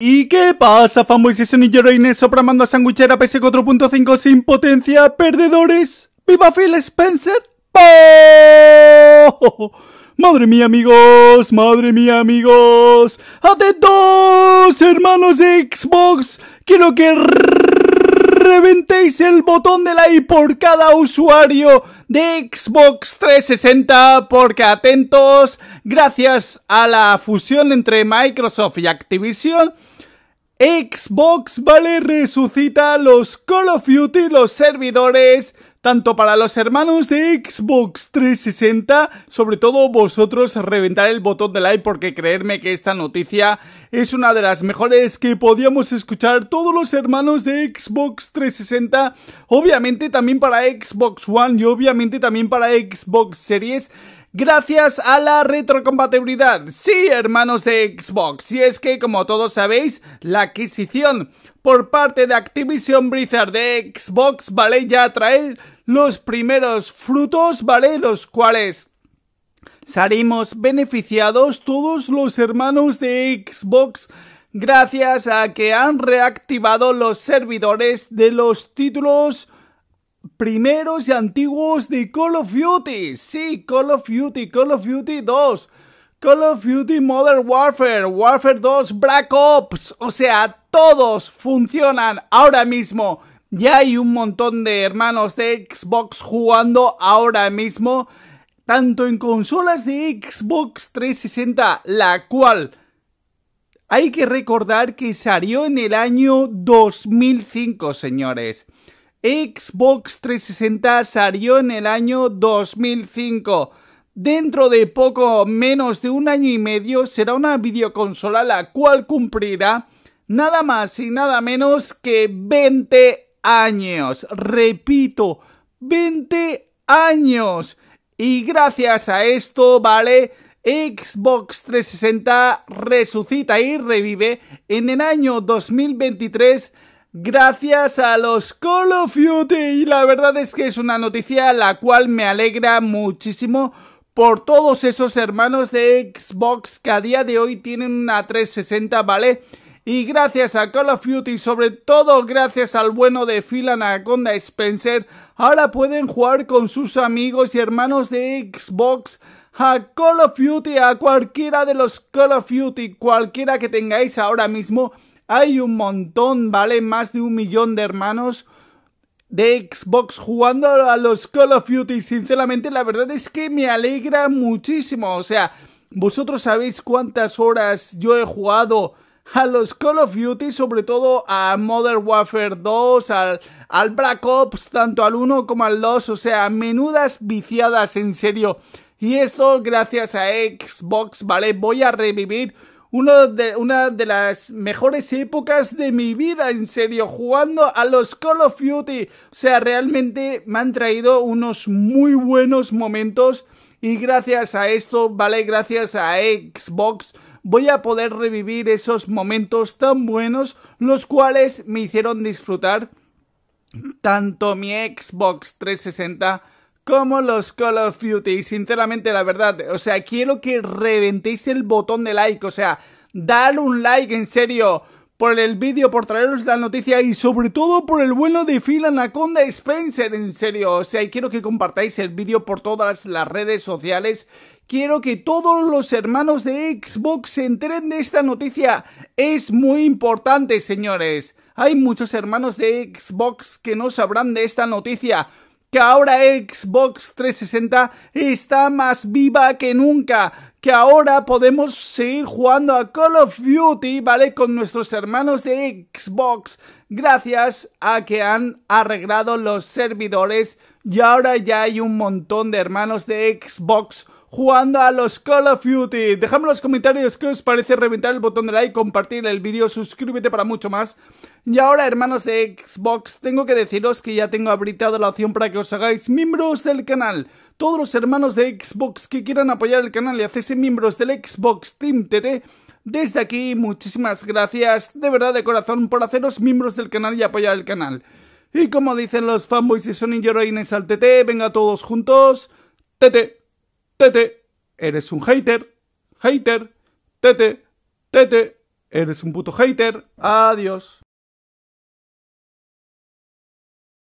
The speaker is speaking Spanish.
¿Y qué pasa, fanboys y y Reiner sopramando a sanguichera PS 4.5 sin potencia? ¿Perdedores? ¡Viva Phil Spencer! ¡Oh! Madre mía, amigos, madre mía, amigos. Atentos, hermanos de Xbox. Quiero que reventéis el botón de like por cada usuario de Xbox 360 porque atentos, gracias a la fusión entre Microsoft y Activision, Xbox, vale, resucita los Call of Duty, los servidores tanto para los hermanos de Xbox 360, sobre todo vosotros reventar el botón de like porque creerme que esta noticia es una de las mejores que podíamos escuchar todos los hermanos de Xbox 360, obviamente también para Xbox One y obviamente también para Xbox Series gracias a la retrocompatibilidad. Sí, hermanos de Xbox, y es que como todos sabéis, la adquisición por parte de Activision Blizzard de Xbox, ¿vale? Ya trae los primeros frutos, ¿vale? Los cuales salimos beneficiados todos los hermanos de Xbox gracias a que han reactivado los servidores de los títulos primeros y antiguos de Call of Duty. Sí, Call of Duty, Call of Duty 2. Call of Duty Modern Warfare, Warfare 2, Black Ops, o sea, todos funcionan ahora mismo. Ya hay un montón de hermanos de Xbox jugando ahora mismo, tanto en consolas de Xbox 360, la cual hay que recordar que salió en el año 2005, señores. Xbox 360 salió en el año 2005. Dentro de poco menos de un año y medio será una videoconsola la cual cumplirá nada más y nada menos que 20 años. Repito, 20 años. Y gracias a esto, ¿vale? Xbox 360 resucita y revive en el año 2023 gracias a los Call of Duty. Y la verdad es que es una noticia la cual me alegra muchísimo por todos esos hermanos de Xbox que a día de hoy tienen una 360, ¿vale? Y gracias a Call of Duty, sobre todo gracias al bueno de fila Anaconda Spencer, ahora pueden jugar con sus amigos y hermanos de Xbox a Call of Duty, a cualquiera de los Call of Duty, cualquiera que tengáis ahora mismo, hay un montón, ¿vale? Más de un millón de hermanos de Xbox jugando a los Call of Duty. Sinceramente, la verdad es que me alegra muchísimo. O sea, vosotros sabéis cuántas horas yo he jugado a los Call of Duty, sobre todo a Modern Warfare 2, al, al Black Ops, tanto al 1 como al 2. O sea, menudas viciadas, en serio. Y esto gracias a Xbox, ¿vale? Voy a revivir de, una de las mejores épocas de mi vida, en serio, jugando a los Call of Duty. O sea, realmente me han traído unos muy buenos momentos y gracias a esto, ¿vale? Gracias a Xbox voy a poder revivir esos momentos tan buenos, los cuales me hicieron disfrutar tanto mi Xbox 360 como los Call of Duty. Sinceramente, la verdad, o sea, quiero que reventéis el botón de like, o sea, dar un like, en serio, por el vídeo, por traeros la noticia y sobre todo por el vuelo de Phil Anaconda Spencer, en serio, o sea, quiero que compartáis el vídeo por todas las redes sociales. Quiero que todos los hermanos de Xbox se enteren de esta noticia. Es muy importante, señores. Hay muchos hermanos de Xbox que no sabrán de esta noticia que ahora Xbox 360 está más viva que nunca, que ahora podemos seguir jugando a Call of Duty, ¿vale? Con nuestros hermanos de Xbox, gracias a que han arreglado los servidores y ahora ya hay un montón de hermanos de Xbox jugando a los Call of Duty. Dejadme en los comentarios qué os parece reventar el botón de like, compartir el vídeo, suscríbete para mucho más. Y ahora, hermanos de Xbox, tengo que deciros que ya tengo habilitado la opción para que os hagáis miembros del canal. Todos los hermanos de Xbox que quieran apoyar el canal y hacerse miembros del Xbox Team TT, desde aquí, muchísimas gracias de verdad de corazón por haceros miembros del canal y apoyar el canal. Y como dicen los fanboys de son Lloroines al TT, venga todos juntos, TT. Tete, eres un hater. Hater. Tete, tete, eres un puto hater. Adiós.